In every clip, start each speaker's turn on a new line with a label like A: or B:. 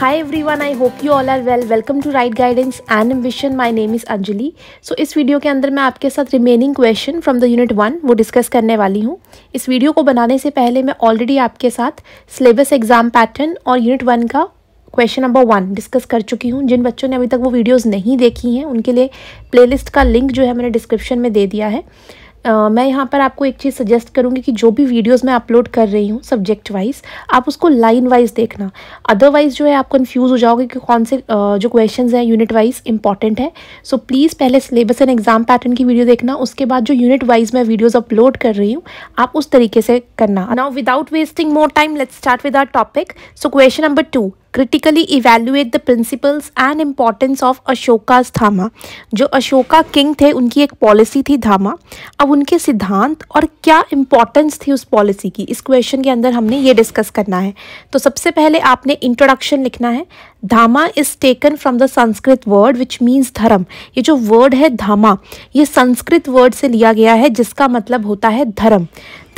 A: Hi everyone, I hope you all are well. Welcome to Right Guidance and Ambition. My name is Anjali. So इस video के अंदर मैं आपके साथ remaining question from the unit one वो discuss करने वाली हूँ इस वीडियो को बनाने से पहले मैं ऑलरेडी आपके साथ सिलेबस एग्जाम पैटर्न और यूनिट वन का क्वेश्चन नंबर वन डिस्कस कर चुकी हूँ जिन बच्चों ने अभी तक वो वीडियोज़ नहीं देखी हैं उनके लिए प्लेलिस्ट का लिंक जो है मैंने डिस्क्रिप्शन में दे दिया है मैं यहाँ पर आपको एक चीज़ सजेस्ट करूँगी कि जो भी वीडियोस मैं अपलोड कर रही हूँ सब्जेक्ट वाइज आप उसको लाइन वाइज देखना अदरवाइज जो है आप कन्फ्यूज हो जाओगे कि कौन से uh, जो क्वेश्चंस हैं यूनिट वाइज इंपॉर्टेंट है सो so, प्लीज़ पहले सिलेबस एंड एग्ज़ाम पैटर्न की वीडियो देखना उसके बाद जो यूनिट वाइज मैं वीडियोज़ अपलोड कर रही हूँ आप उस तरीके से करना now without wasting more time let's start with our topic so question number two critically evaluate the principles and importance of Ashoka Dhamma जो अशोका किंग थे उनकी एक पॉलिसी थी धामा अब उनके सिद्धांत और क्या इम्पॉर्टेंस थी उस पॉलिसी की इस क्वेश्चन के अंदर हमने ये डिस्कस करना है तो सबसे पहले आपने इंट्रोडक्शन लिखना है Dhamma is taken from the Sanskrit word which means dharma ये जो वर्ड है धामा ये संस्कृत वर्ड से लिया गया है जिसका मतलब होता है धर्म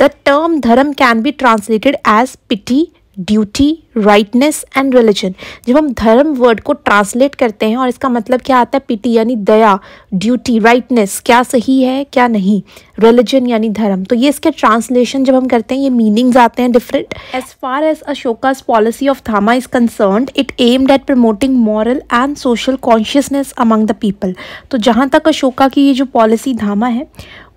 A: the term dharma can be translated as piety duty righteousness and religion जब हम धर्म वर्ड को ट्रांसलेट करते हैं और इसका मतलब क्या आता है पिटी यानी दया ड्यूटी राइटनेस क्या सही है क्या नहीं रिलीजन यानी धर्म तो ये इसके ट्रांसलेशन जब हम करते हैं ये मीनिंग्स आते हैं different as far as Ashoka's policy of Dhamma is concern it aimed at promoting moral and social consciousness among the people तो जहाँ तक अशोका की ये जो पॉलिसी धामा है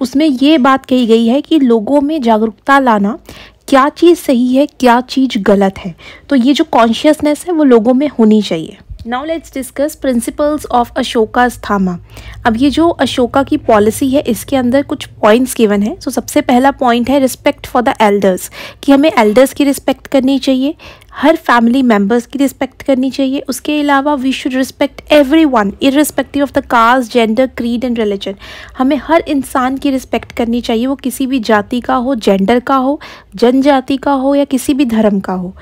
A: उसमें ये बात कही गई है कि लोगों में जागरूकता लाना क्या चीज़ सही है क्या चीज़ गलत है तो ये जो कॉन्शियसनेस है वो लोगों में होनी चाहिए now let's discuss principles of Ashoka स्थामा अब ये जो अशोका की पॉलिसी है इसके अंदर कुछ पॉइंट्स गिवन है सो so, सबसे पहला पॉइंट है रिस्पेक्ट फॉर द एल्डर्स कि हमें एल्डर्स की रिस्पेक्ट करनी चाहिए हर फैमिली मेम्बर्स की रिस्पेक्ट करनी चाहिए उसके अलावा we should respect every one irrespective of the caste gender creed and religion हमें हर इंसान की रिस्पेक्ट करनी चाहिए वो किसी भी जाति का हो जेंडर का हो जनजाति का हो या किसी भी धर्म का हो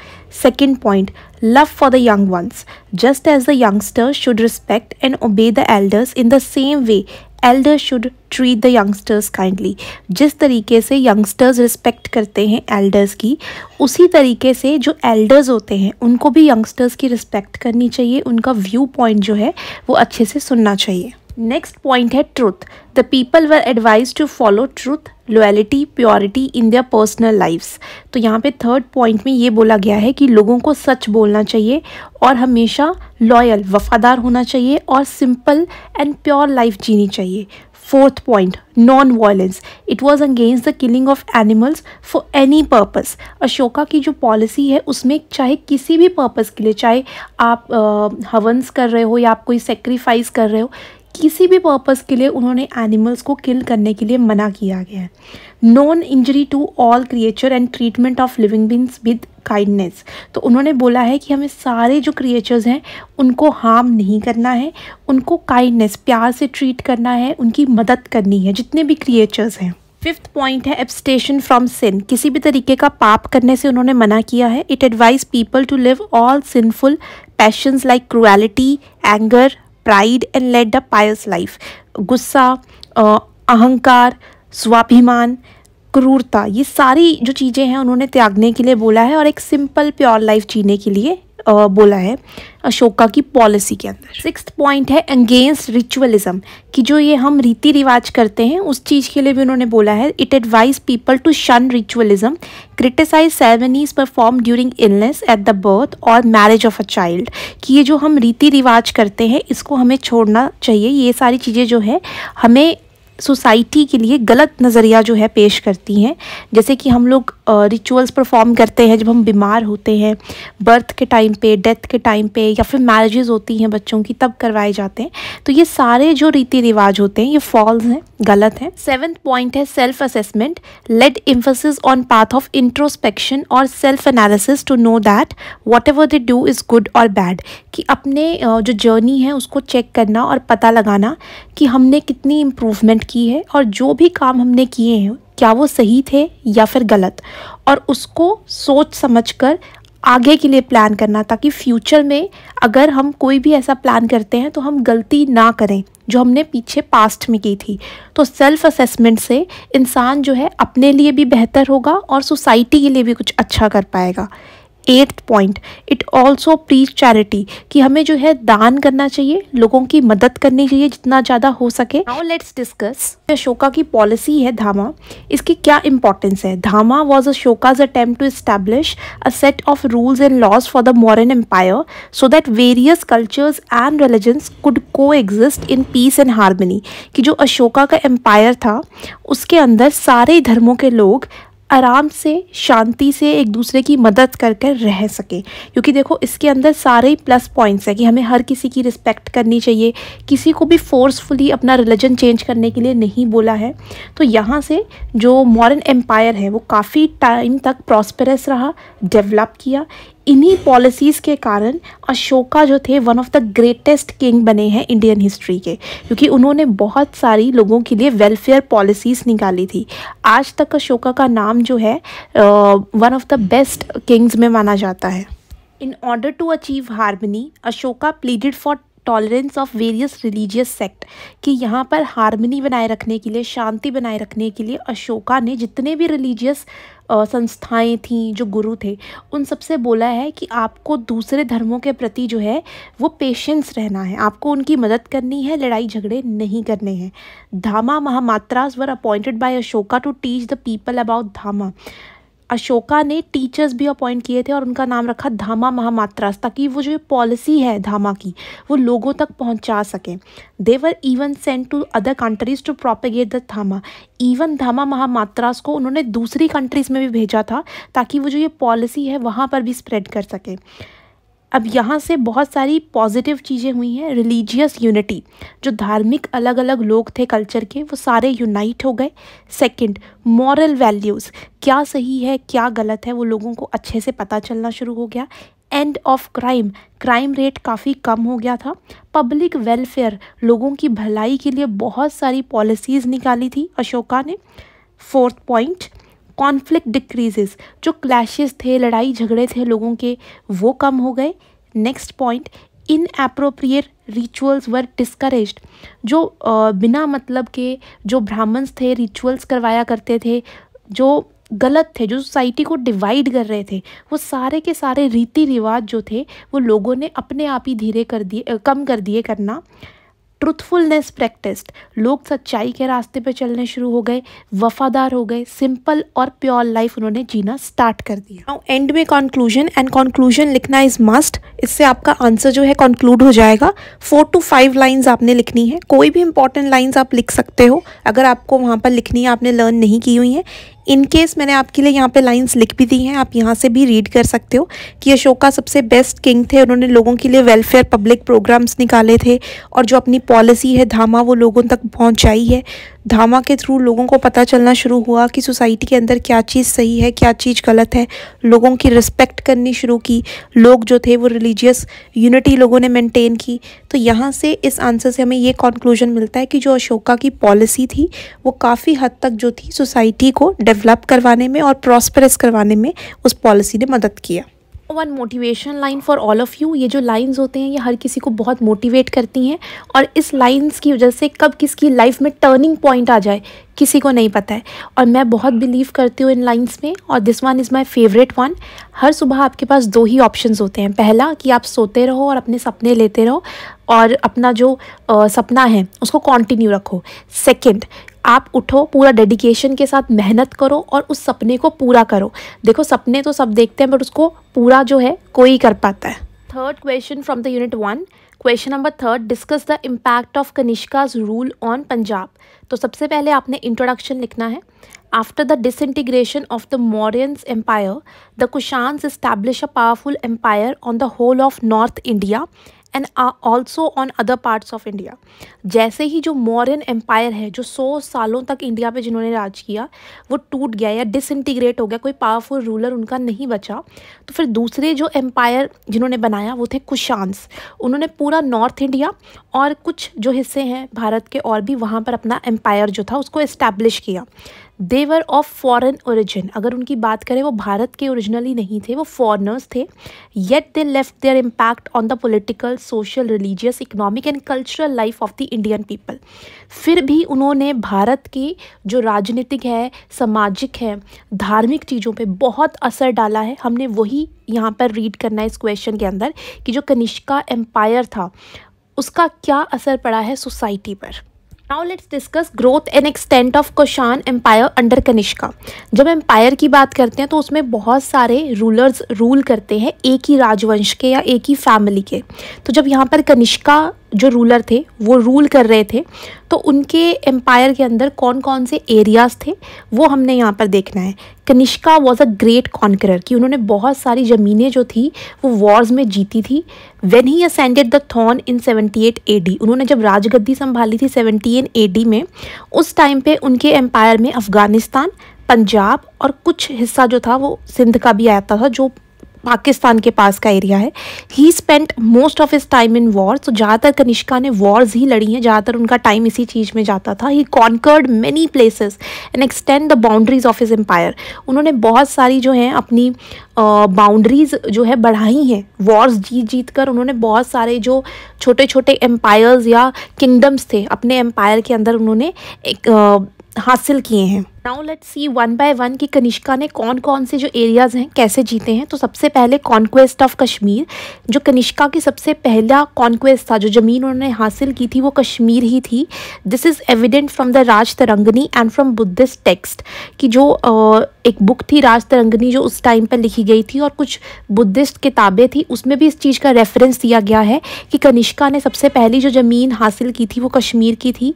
A: second point love for the young ones just as the youngsters should respect and obey the elders in the same way elder should treat the youngsters kindly जिस तरीके से यंगस्टर्स रिस्पेक्ट करते हैं एल्डर्स की उसी तरीके से जो एल्डर्स होते हैं उनको भी यंगस्टर्स की रिस्पेक्ट करनी चाहिए उनका व्यू पॉइंट जो है वो अच्छे से सुनना चाहिए नेक्स्ट पॉइंट है truth the people were advise to follow truth loyalty purity in their personal lifes तो यहाँ पे थर्ड पॉइंट में ये बोला गया है कि लोगों को सच बोलना चाहिए और हमेशा लॉयल वफादार होना चाहिए और सिंपल एंड प्योर लाइफ जीनी चाहिए fourth point non violence it was against the killing of animals for any purpose Ashoka की जो पॉलिसी है उसमें चाहे किसी भी पर्पज़ के लिए चाहे आप हवंस कर रहे हो या आप कोई सेक्रीफाइस कर रहे हो किसी भी पर्पस के लिए उन्होंने एनिमल्स को किल करने के लिए मना किया गया है non injury to all creature and treatment of living beings with kindness तो उन्होंने बोला है कि हमें सारे जो क्रिएचर्स हैं उनको हार्म नहीं करना है उनको काइंडनेस प्यार से ट्रीट करना है उनकी मदद करनी है जितने भी क्रिएचर्स हैं फिफ्थ पॉइंट है एब्सटेशन फ्रॉम सिन किसी भी तरीके का पाप करने से उन्होंने मना किया है it advise people to leave all sinful passions like cruelty anger pride and let the pious life गुस्सा अहंकार स्वाभिमान क्रूरता ये सारी जो चीज़ें हैं उन्होंने त्यागने के लिए बोला है और एक सिंपल प्योर लाइफ जीने के लिए बोला है अशोका की पॉलिसी के अंदर सिक्स पॉइंट है अगेंस्ट रिचुअलिज्म कि जो ये हम रीति रिवाज करते हैं उस चीज़ के लिए भी उन्होंने बोला है it advise people to shun ritualism criticise ceremonies perform during illness at the birth और मैरिज ऑफ अ चाइल्ड कि ये जो हम रीति रिवाज करते हैं इसको हमें छोड़ना चाहिए ये सारी चीज़ें जो है हमें सोसाइटी के लिए गलत नज़रिया जो है पेश करती हैं जैसे कि हम लोग रिचुअल्स परफॉर्म करते हैं जब हम बीमार होते हैं बर्थ के टाइम पे डेथ के टाइम पे या फिर मैरिजेज़ होती हैं बच्चों की तब करवाए जाते हैं तो ये सारे जो रीति रिवाज होते हैं ये फॉल्स हैं गलत हैं सेवन्थ पॉइंट है self assessment let emphasis on path of introspection और self analysis to know that whatever they do is good और बैड कि अपने जो जर्नी है उसको चेक करना और पता लगाना कि हमने कितनी इम्प्रूवमेंट की है और जो भी काम हमने किए हैं क्या वो सही थे या फिर गलत और उसको सोच समझ कर आगे के लिए प्लान करना ताकि फ्यूचर में अगर हम कोई भी ऐसा प्लान करते हैं तो हम गलती ना करें जो हमने पीछे पास्ट में की थी तो सेल्फ असेसमेंट से इंसान जो है अपने लिए भी बेहतर होगा और सोसाइटी के लिए भी कुछ अच्छा कर पाएगा eighth point it also preach charity कि हमें जो है दान करना चाहिए लोगों की मदद करनी चाहिए जितना ज़्यादा हो सके नाउ लेट्स डिस्कस अशोका की पॉलिसी है धामा इसकी क्या इंपॉर्टेंस है Dhamma was Ashoka's attempt to establish a set of rules and laws for the Mauryan empire so that various cultures and religions could coexist in peace and harmony कि जो अशोका का empire था उसके अंदर सारे धर्मों के लोग आराम से शांति से एक दूसरे की मदद कर कर रह सके क्योंकि देखो इसके अंदर सारे ही प्लस पॉइंट्स हैं कि हमें हर किसी की रिस्पेक्ट करनी चाहिए किसी को भी फोर्सफुली अपना रिलीजन चेंज करने के लिए नहीं बोला है तो यहाँ से जो मॉडर्न एम्पायर है वो काफ़ी टाइम तक प्रॉस्परस रहा डेवलप किया इन्हीं पॉलिसीज़ के कारण अशोका जो थे one of the greatest king बने हैं इंडियन हिस्ट्री के क्योंकि उन्होंने बहुत सारी लोगों के लिए वेलफेयर पॉलिसीज़ निकाली थी आज तक अशोका का नाम जो है one of the best kings में माना जाता है in order to achieve harmony Ashoka pleaded for tolerance of various religious sect कि यहाँ पर हारमनी बनाए रखने के लिए शांति बनाए रखने के लिए अशोका ने जितने भी रिलीजियस संस्थाएं थीं जो गुरु थे उन सबसे बोला है कि आपको दूसरे धर्मों के प्रति जो है वो पेशेंस रहना है आपको उनकी मदद करनी है लड़ाई झगड़े नहीं करने हैं Dhamma Mahamatras were appointed by Ashoka to teach the people about Dhamma Ashoka ने टीचर्स भी अपॉइंट किए थे और उनका नाम रखा धामा महामात्रास ताकि वो जो पॉलिसी है धामा की वो लोगों तक पहुंचा सकें they were even sent to other countries to propagate the Dhamma even Dhamma Mahamatras को उन्होंने दूसरी कंट्रीज़ में भी भेजा था ताकि वो जो ये पॉलिसी है वहाँ पर भी स्प्रेड कर सकें अब यहाँ से बहुत सारी पॉजिटिव चीज़ें हुई हैं रिलीजियस यूनिटी जो धार्मिक अलग अलग लोग थे कल्चर के वो सारे यूनाइट हो गए सेकंड मॉरल वैल्यूज़ क्या सही है क्या गलत है वो लोगों को अच्छे से पता चलना शुरू हो गया end of crime crime rate काफ़ी कम हो गया था पब्लिक वेलफेयर लोगों की भलाई के लिए बहुत सारी पॉलिसीज़ निकाली थी अशोका ने फोर्थ पॉइंट कॉन्फ्लिक्ट डिक्रीजेस जो क्लैशेस थे लड़ाई झगड़े थे लोगों के वो कम हो गए next point inappropriate rituals were discourage जो बिना मतलब के जो ब्राह्मण्स थे रिचुअल्स करवाया करते थे जो गलत थे जो सोसाइटी को डिवाइड कर रहे थे वो सारे के सारे रीति रिवाज जो थे वो लोगों ने अपने आप ही धीरे कर दिए कम कर दिए करना ट्रूथफुलनेस प्रैक्टिस्ड लोग सच्चाई के रास्ते पर चलने शुरू हो गए वफादार हो गए सिंपल और प्योर लाइफ उन्होंने जीना स्टार्ट कर दिया एंड में कॉन्क्लूजन एंड कॉन्क्लूजन लिखना इज मस्ट इससे आपका आंसर जो है कॉन्क्लूड हो जाएगा फोर टू फाइव लाइन्स आपने लिखनी है कोई भी इंपॉर्टेंट लाइन्स आप लिख सकते हो अगर आपको वहाँ पर लिखनी है आपने लर्न नहीं की हुई है इन केस मैंने आपके लिए यहाँ पे लाइंस लिख भी दी हैं आप यहाँ से भी रीड कर सकते हो कि अशोका सबसे बेस्ट किंग थे उन्होंने लोगों के लिए वेलफेयर पब्लिक प्रोग्राम्स निकाले थे और जो अपनी पॉलिसी है धामा वो लोगों तक पहुँचाई है धामा के थ्रू लोगों को पता चलना शुरू हुआ कि सोसाइटी के अंदर क्या चीज़ सही है क्या चीज़ गलत है लोगों की रिस्पेक्ट करनी शुरू की लोग जो थे वो रिलीजियस यूनिटी लोगों ने मेंटेन की तो यहाँ से इस आंसर से हमें ये कॉन्क्लूजन मिलता है कि जो अशोका की पॉलिसी थी वो काफ़ी हद तक जो थी सोसाइटी को डेवलप करवाने में और प्रॉस्परस करवाने में उस पॉलिसी ने मदद किया one motivation line for all of you ये जो लाइंस होते हैं ये हर किसी को बहुत मोटिवेट करती हैं और इस लाइंस की वजह से कब किसकी लाइफ में टर्निंग पॉइंट आ जाए किसी को नहीं पता है और मैं बहुत बिलीव करती हूँ इन लाइंस में और this one is my favourite one हर सुबह आपके पास दो ही ऑप्शंस होते हैं पहला कि आप सोते रहो और अपने सपने लेते रहो और अपना जो आ, सपना है उसको कॉन्टिन्यू रखो सेकेंड आप उठो पूरा डेडिकेशन के साथ मेहनत करो और उस सपने को पूरा करो देखो सपने तो सब देखते हैं बट उसको पूरा जो है कोई कर पाता है third question from the unit one question number third discuss the impact of Kanishka's rule on Punjab तो सबसे पहले आपने इंट्रोडक्शन लिखना है after the disintegration of the Mauryans empire the Kushans established a powerful empire on the whole of north India and also on other parts of India जैसे ही जो Mauryan empire है जो सौ सालों तक इंडिया पे जिन्होंने राज किया वो टूट गया या डिसइंटीग्रेट हो गया कोई पावरफुल रूलर उनका नहीं बचा तो फिर दूसरे जो एम्पायर जिन्होंने बनाया वो थे कुशांस उन्होंने पूरा नॉर्थ इंडिया और कुछ जो हिस्से हैं भारत के और भी वहाँ पर अपना एम्पायर जो था उसको इस्टेब्लिश किया देवर ऑफ फॉरन ओरिजिन अगर उनकी बात करें वो भारत के ओरिजिनली नहीं थे वो फॉरनर्स थे yet they left their impact on the political social religious economic and cultural life of the Indian people फिर भी उन्होंने भारत की जो राजनीतिक है सामाजिक है धार्मिक चीज़ों पर बहुत असर डाला है हमने वही यहाँ पर रीड करना है इस क्वेश्चन के अंदर कि जो कनिष्का एम्पायर था उसका क्या असर पड़ा है सोसाइटी पर now let's discuss growth and extent of Kushan empire under Kanishka जब एम्पायर की बात करते हैं तो उसमें बहुत सारे रूलर्स रूल करते हैं एक ही राजवंश के या एक ही फैमिली के तो जब यहाँ पर कनिष्का जो रूलर थे वो रूल कर रहे थे तो उनके एम्पायर के अंदर कौन कौन से एरियाज़ थे वो हमने यहाँ पर देखना है Kanishka was a great conqueror कि उन्होंने बहुत सारी ज़मीनें जो थी वो वॉर्स में जीती थी when he ascended the throne in 78 AD उन्होंने जब राजगद्दी संभाली थी 17 एडी में उस टाइम पे उनके एम्पायर में अफ़गानिस्तान पंजाब और कुछ हिस्सा जो था वो सिंध का भी आता था जो पाकिस्तान के पास का एरिया है he spent most of his time in war तो ज़्यादातर कनिष्का ने वॉर्स ही लड़ी हैं ज़्यादातर उनका टाइम इसी चीज़ में जाता था he conquered many places and extend the boundaries of his empire उन्होंने बहुत सारी जो हैं अपनी बाउंड्रीज़ uh, जो है बढ़ाई हैं वॉर्स जीत जीत कर उन्होंने बहुत सारे जो छोटे छोटे एम्पायर्स या किंगडम्स थे अपने एम्पायर के अंदर उन्होंने एक uh, हासिल किए हैं now let see one by one कि कनिष्का ने कौन कौन से जो एरियाज़ हैं कैसे जीते हैं तो सबसे पहले कॉन्क्वेस्ट ऑफ कश्मीर जो कनिष्का की सबसे पहला कॉन्क्वेस्ट था जो ज़मीन उन्होंने हासिल की थी वो कश्मीर ही थी this is evident from the Rajatarangini and from Buddhist text कि जो एक बुक थी राज तरंगनी जो उस टाइम पर लिखी गई थी और कुछ बुद्धिस्ट किताबें थी उसमें भी इस चीज़ का रेफरेंस दिया गया है कि कनिष्का ने सबसे पहली जो ज़मीन हासिल की थी वो कश्मीर की थी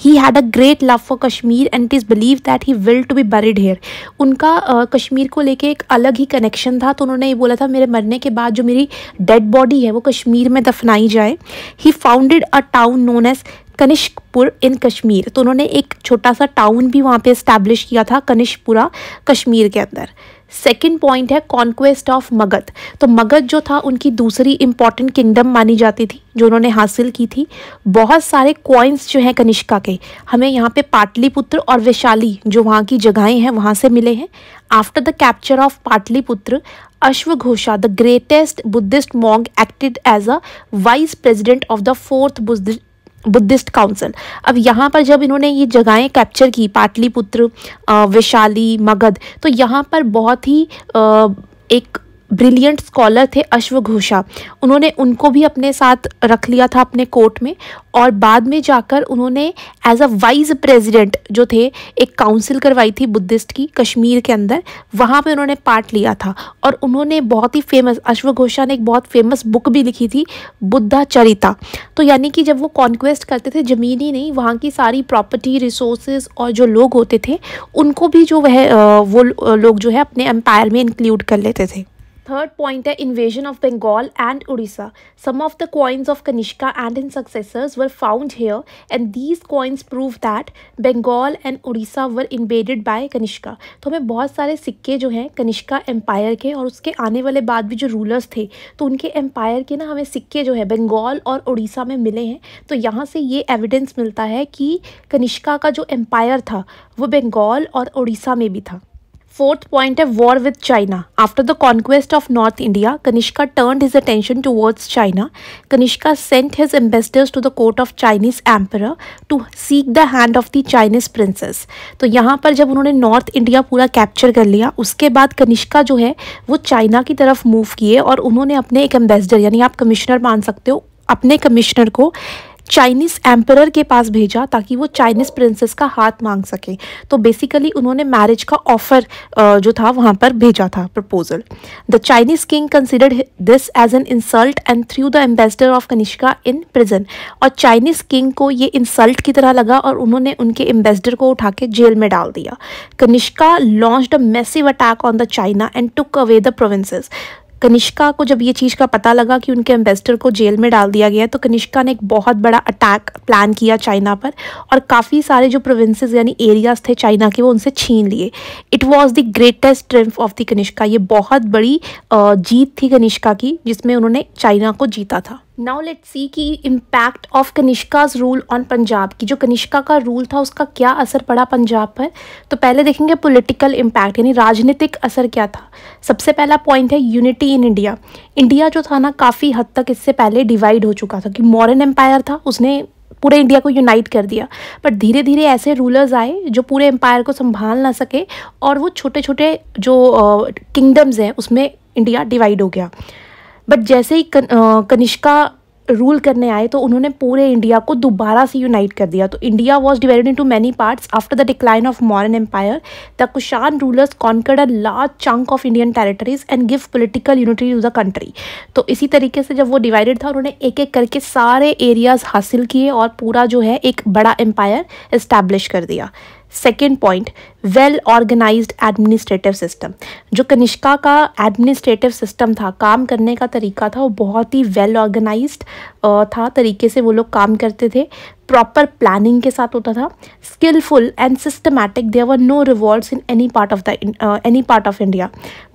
A: he had a great love for Kashmir and it is believe that he will to be buried here उनका कश्मीर को लेके एक अलग ही कनेक्शन था तो उन्होंने ये बोला था मेरे मरने के बाद जो मेरी डेड बॉडी है वो कश्मीर में दफनाई जाए he founded a town known as Kanishkapur in Kashmir तो उन्होंने एक छोटा सा टाउन भी वहाँ पर इस्टेब्लिश किया था कनिष्कपुरा कश्मीर के अंदर सेकेंड पॉइंट है कॉन्क्वेस्ट ऑफ मगध तो मगध जो था उनकी दूसरी इंपॉर्टेंट किंगडम मानी जाती थी जो उन्होंने हासिल की थी बहुत सारे कॉइन्स जो हैं कनिष्का के हमें यहाँ पे पाटलिपुत्र और वैशाली जो वहाँ की जगहें हैं वहाँ से मिले हैं after the capture of Pataliputra अश्वघोषा the greatest Buddhist monk acted as a vice president of the fourth Buddhist council अब यहाँ पर जब इन्होंने ये जगहें कैप्चर की पाटलिपुत्र वैशाली मगध तो यहाँ पर बहुत ही एक ब्रिलियंट स्कॉलर थे अश्वघोषा उन्होंने उनको भी अपने साथ रख लिया था अपने कोर्ट में और बाद में जाकर उन्होंने एज अ वाइस प्रेसिडेंट जो थे एक काउंसिल करवाई थी बुद्धिस्ट की कश्मीर के अंदर वहाँ पे उन्होंने पार्ट लिया था और उन्होंने बहुत ही फेमस अश्वघोषा ने एक बहुत फेमस बुक भी लिखी थी बुद्धा चरिता तो यानी कि जब वो कॉन्क्वेस्ट करते थे ज़मीन ही नहीं वहाँ की सारी प्रॉपर्टी रिसोर्सेज और जो लोग होते थे उनको भी जो वह वो लोग जो है अपने एम्पायर में इंक्लूड कर लेते थे थर्ड पॉइंट है invasion of Bengal and Orissa some of the coins of Kanishka and in successors were found here and these coins prove that Bengal and Orissa were invaded by Kanishka तो हमें बहुत सारे सिक्के जो हैं कनिष्का एम्पायर के और उसके आने वाले बाद भी जो रूलर्स थे तो उनके एम्पायर के ना हमें सिक्के जो है बंगाल और उड़ीसा में मिले हैं तो यहाँ से ये एविडेंस मिलता है कि कनिष्का का जो एम्पायर था वो बंगाल और उड़ीसा में भी था फोर्थ पॉइंट है war with China after the conquest of north India Kanishka turn his attention towards China Kanishka sent his ambassadors to the court of Chinese emperor to seek the hand of the Chinese princess तो यहाँ पर जब उन्होंने north India पूरा capture कर लिया उसके बाद कनिष्का जो है वो चाइना की तरफ मूव किए और उन्होंने अपने एक एम्बेसडर यानी आप कमिश्नर मान सकते हो अपने कमिश्नर को चाइनीज़ एम्पर के पास भेजा ताकि वो चाइनीज़ प्रिंसेस का हाथ मांग सके तो बेसिकली उन्होंने मैरिज का ऑफ़र जो था वहाँ पर भेजा था proposal the Chinese king considered this as an insult and threw the ambassador of Kanishka in prison और चाइनीज़ किंग को ये इंसल्ट की तरह लगा और उन्होंने उनके एम्बेसडर को उठा के जेल में डाल दिया Kanishka launch a massive attack on the China and took away the provinces Kanishka को जब ये चीज़ का पता लगा कि उनके एम्बेसडर को जेल में डाल दिया गया है तो कनिष्का ने एक बहुत बड़ा अटैक प्लान किया चाइना पर और काफ़ी सारे जो प्रोविंसेस यानी एरियाज़ थे चाइना के वो उनसे छीन लिए it was the greatest triumph of the Kanishka ये बहुत बड़ी जीत थी कनिष्का की जिसमें उन्होंने चाइना को जीता था नाउ लेट सी की impact of Kanishka's rule on Punjab की जो कनिष्का का रूल था उसका क्या असर पड़ा पंजाब पर तो पहले देखेंगे पोलिटिकल इम्पैक्ट यानी राजनीतिक असर क्या था सबसे पहला पॉइंट है यूनिटी इन इंडिया इंडिया जो था ना काफ़ी हद तक इससे पहले डिवाइड हो चुका था कि मॉरन एम्पायर था उसने पूरे इंडिया को यूनाइट कर दिया बट धीरे धीरे ऐसे रूलर्स आए जो पूरे एम्पायर को संभाल ना सके और वो छोटे छोटे जो किंगडम्स हैं उसमें इंडिया डिवाइड हो गया बट जैसे ही कनिष्का रूल करने आए तो उन्होंने पूरे इंडिया को दोबारा से यूनाइट कर दिया तो India was divided into many parts after the decline of Mauryan empire the Kushan rulers conquered a large chunk of Indian territories and give political unity to the country तो इसी तरीके से जब वो डिवाइडेड था उन्होंने एक एक करके सारे एरियाज हासिल किए और पूरा जो है एक बड़ा एम्पायर इस्टेब्लिश कर दिया second point well organised administrative system जो कनिष्का का एडमिनिस्ट्रेटिव सिस्टम था काम करने का तरीका था वो बहुत ही वेल ऑर्गेनाइज था तरीके से वो लोग काम करते थे प्रॉपर प्लानिंग के साथ होता था skilful and systematic there were no rewards in any part of the any part of India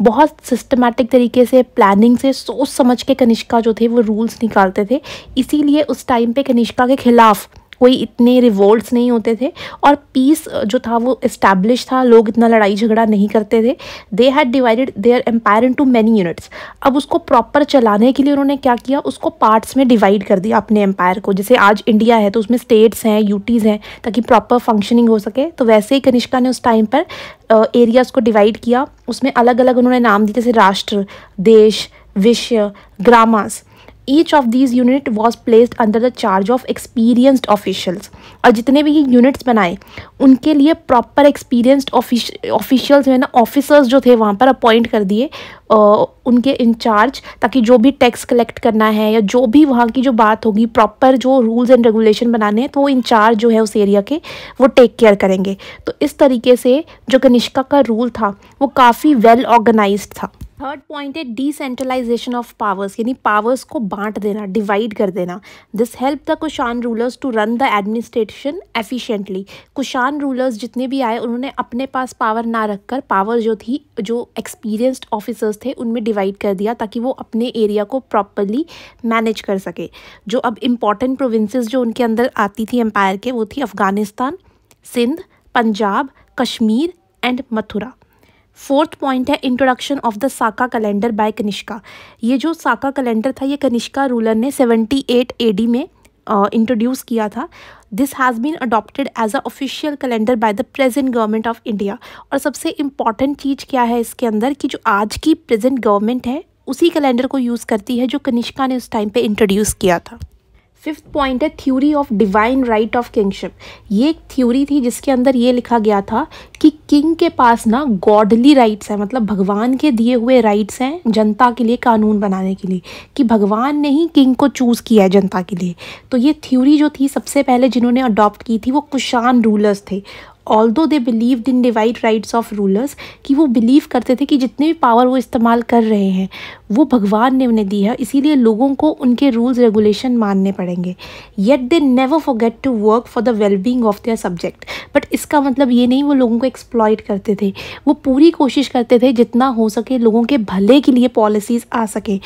A: बहुत सिस्टमैटिक तरीके से प्लानिंग से सोच समझ के कनिष्का जो थे वो रूल्स निकालते थे इसीलिए उस टाइम पे कनिष्का के खिलाफ़ कोई इतने रिवोल्ट्स नहीं होते थे और पीस जो था वो इस्टेब्लिश था लोग इतना लड़ाई झगड़ा नहीं करते थे they had divided their empire into many units अब उसको प्रॉपर चलाने के लिए उन्होंने क्या किया उसको पार्ट्स में डिवाइड कर दिया अपने एम्पायर को जैसे आज इंडिया है तो उसमें स्टेट्स हैं यूटीज़ हैं ताकि प्रॉपर फंक्शनिंग हो सके तो वैसे ही कनिष्का ने उस टाइम पर एरियाज़ को डिवाइड किया उसमें अलग अलग उन्होंने नाम दिए जैसे राष्ट्र देश विषय ग्रामास each of these unit was placed under the charge of experienced officials और जितने भी ये यूनिट्स बनाए उनके लिए प्रॉपर एक्सपीरियंस्ड ऑफिशियल्स जो है ना ऑफिसर्स जो थे वहाँ पर अपॉइंट कर दिए उनके इंचार्ज ताकि जो भी टैक्स कलेक्ट करना है या जो भी वहाँ की जो बात होगी प्रॉपर जो रूल्स एंड रेगुलेशन बनाने हैं तो वो इंचार्ज जो है उस एरिया के वो टेक केयर करेंगे तो इस तरीके से जो कनिष्का का रूल था वो काफ़ी वेल ऑर्गेनाइज था थर्ड पॉइंट है डिसेंट्रलाइजेशन ऑफ पावर्स यानी पावर्स को बांट देना डिवाइड कर देना this help the Kushan rulers to run the administration efficiently Kushan rulers जितने भी आए उन्होंने अपने पास पावर ना रखकर पावर जो थी जो एक्सपीरियंस्ड ऑफिसर्स थे उनमें डिवाइड कर दिया ताकि वो अपने एरिया को प्रॉपरली मैनेज कर सके जो अब इम्पॉर्टेंट प्रोविंसेस जो उनके अंदर आती थी एम्पायर के वो थी Afghanistan Sindh Punjab Kashmir and Mathura fourth point है introduction of the Saka calendar by Kanishka ये जो साका कैलेंडर था ये कनिष्का रूलर ने सेवेंटी एट एडी में इंट्रोड्यूस uh, किया था this has been adopted as a official calendar by the present government of India और सबसे इम्पॉर्टेंट चीज़ क्या है इसके अंदर कि जो आज की प्रेजेंट गवर्नमेंट है उसी कैलेंडर को यूज़ करती है जो कनिष्का ने उस टाइम पर इंट्रोड्यूस किया था फिफ्थ पॉइंट है theory of divine right of kingship ये एक थ्योरी थी जिसके अंदर ये लिखा गया था कि किंग के पास ना गॉडली राइट्स हैं मतलब भगवान के दिए हुए राइट्स हैं जनता के लिए कानून बनाने के लिए कि भगवान ने ही किंग को चूज़ किया है जनता के लिए तो ये थ्योरी जो थी सबसे पहले जिन्होंने अडॉप्ट की थी वो कुशान रूलर्स थे although they believed in divide rights of rulers कि वो बिलीव करते थे कि जितने भी पावर वो इस्तेमाल कर रहे हैं वो भगवान ने उन्हें दी है इसीलिए लोगों को उनके रूल्स रेगुलेशन मानने पड़ेंगे yet they never forget to work for the wellbeing of their subject but इसका मतलब ये नहीं वो लोगों को एक्सप्लॉयट करते थे वो पूरी कोशिश करते थे जितना हो सके लोगों के भले के लिए पॉलिसीज़ आ सके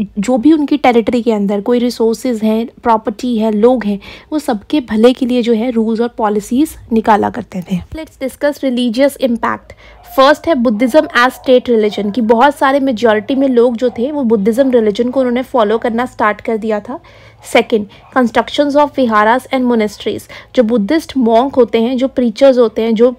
A: जो भी उनकी टेरिटरी के अंदर कोई रिसोर्सेज हैं प्रॉपर्टी है लोग हैं वो सबके भले के लिए जो है रूल्स और पॉलिसीज़ निकाला करते थे let's discuss religious impact first है बुद्धिज़्म एज स्टेट रिलीजन की बहुत सारे मेजॉरिटी में लोग जो थे वो बुद्धिज़्म रिलीजन को उन्होंने फॉलो करना स्टार्ट कर दिया था second constructions of viharas and monasteries जो बुद्धिस्ट मॉन्क होते हैं जो प्रीचर्स होते हैं जो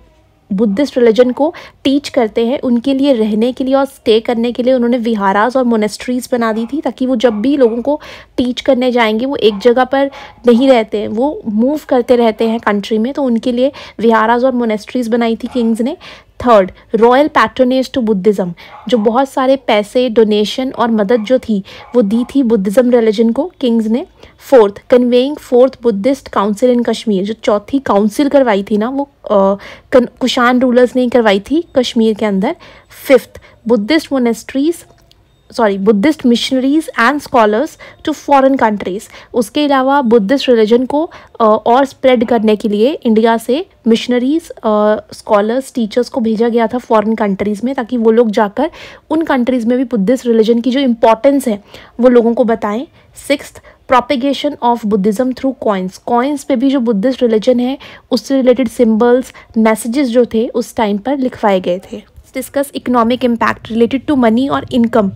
A: बुद्धिस्ट रिलीजन को टीच करते हैं उनके लिए रहने के लिए और स्टे करने के लिए उन्होंने विहाराज और मोनेस्ट्रीज़ बना दी थी ताकि वो जब भी लोगों को टीच करने जाएंगे वो एक जगह पर नहीं रहते हैं वो मूव करते रहते हैं कंट्री में तो उनके लिए विहाराज और मोनेस्ट्रीज़ बनाई थी किंग्स ने third royal patronage to Buddhism जो बहुत सारे पैसे डोनेशन और मदद जो थी वो दी थी बुद्धिज़्म रिलीजन को किंग्स ने fourth conveying fourth Buddhist council in Kashmir जो चौथी काउंसिल करवाई थी ना वो आ, कुशान रूलर्स ने करवाई थी कश्मीर के अंदर fifth Buddhist monasteries sorry Buddhist missionaries and scholars to foreign countries उसके अलावा बुद्धिस्ट रिलीजन को और स्प्रेड करने के लिए इंडिया से मिशनरीज स्कॉलर्स टीचर्स को भेजा गया था फॉरेन कंट्रीज़ में ताकि वो लोग जाकर उन कंट्रीज़ में भी बुद्धिस्ट रिलीजन की जो इम्पोर्टेंस है वो लोगों को बताएं six propagation of Buddhism through coins coins पे भी जो बुद्धिस्ट रिलीजन है उससे रिलेटेड सिम्बल्स मैसेजेस जो थे उस टाइम पर लिखवाए गए थे discuss economic impact related to money और इनकम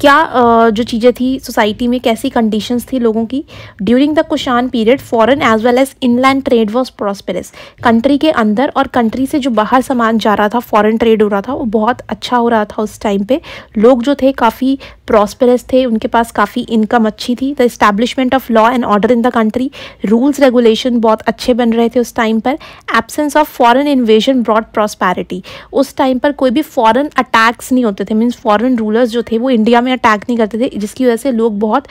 A: क्या जो चीज़ें थी सोसाइटी में कैसी कंडीशंस थी लोगों की during the Kushan period foreign as well as inland trade was prosperous country के अंदर और कंट्री से जो बाहर सामान जा रहा था फॉरेन ट्रेड हो रहा था वो बहुत अच्छा हो रहा था उस टाइम पे लोग जो थे काफ़ी प्रॉस्पेरस थे उनके पास काफ़ी इनकम अच्छी थी the establishment of law and order in the country rules regulation बहुत अच्छे बन रहे थे उस टाइम पर absence of foreign invasion broad prosperity उस टाइम पर कोई भी फॉरन अटैक्स नहीं होते थे मीन्स फॉरन रूलर्स जो थे वो इंडिया में या अटैक नहीं करते थे जिसकी वजह से लोग बहुत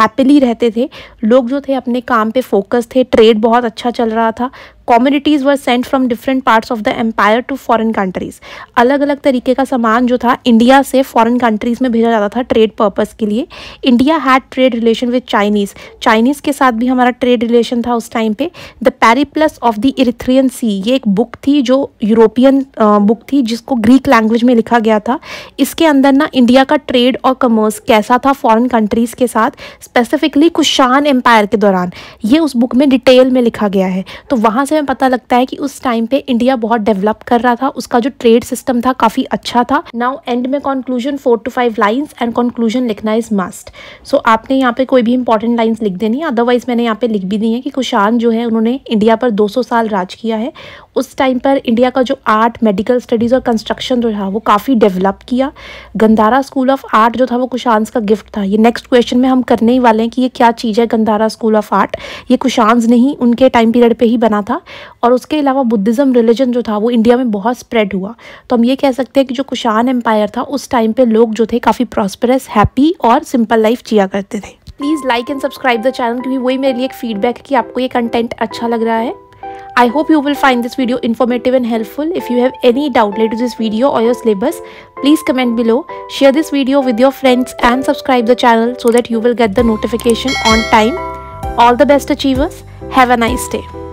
A: हैप्पीली रहते थे लोग जो थे अपने काम पे फोकस थे ट्रेड बहुत अच्छा चल रहा था communities were sent from different parts of the empire to foreign countries अलग अलग तरीके का सामान जो था इंडिया से फॉरेन कंट्रीज़ में भेजा जाता था ट्रेड पर्पज़ के लिए India had trade relation with Chinese Chinese के साथ भी हमारा ट्रेड रिलेशन था उस टाइम पे the Periplus of the Erythraean sea ये एक बुक थी जो यूरोपियन बुक थी जिसको ग्रीक लैंग्वेज में लिखा गया था इसके अंदर ना इंडिया का ट्रेड और कमर्स कैसा था फॉरेन कंट्रीज़ के साथ स्पेसिफिकली कुशान एम्पायर के दौरान ये उस बुक में डिटेल में लिखा गया है तो वहाँ से हमें पता लगता है कि उस टाइम पे इंडिया बहुत डेवलप कर रहा था उसका जो ट्रेड सिस्टम था काफ़ी अच्छा था नाउ एंड में conclusion four to five lines and conclusion लिखना इज मस्ट सो आपने यहाँ पे कोई भी इंपॉर्टेंट लाइन्स लिख देनी है अदरवाइज मैंने यहाँ पे लिख भी दी है कि कुशान जो है उन्होंने इंडिया पर दो साल राज किया है उस टाइम पर इंडिया का जो आर्ट मेडिकल स्टडीज़ और कंस्ट्रक्शन जो था वो काफ़ी डेवलप किया गंदारा स्कूल ऑफ आर्ट जो था वो कुशांस का गिफ्ट था ये नेक्स्ट क्वेश्चन में हम करने ही वाले हैं कि ये क्या चीज़ है गंदारा स्कूल ऑफ आर्ट ये कुशांस नहीं उनके टाइम पीरियड पर ही बना था और उसके अलावा बुद्धिज़्म रिलीजन जो था वो इंडिया में बहुत स्प्रेड हुआ तो हम ये कह सकते हैं कि जो कुशान एम्पायर था उस टाइम पर लोग जो थे काफ़ी प्रॉस्परस हैप्पी और सिंपल लाइफ जिया करते थे please like and subscribe the channel क्योंकि वही मेरे लिए एक फीडबैक है कि आपको ये कंटेंट अच्छा लग रहा है I hope you will find this video informative and helpful if you have any doubt let this video और your syllabus please comment below share this video with your friends and subscribe the channel so that you will get the notification on time all the best achievers have a nice day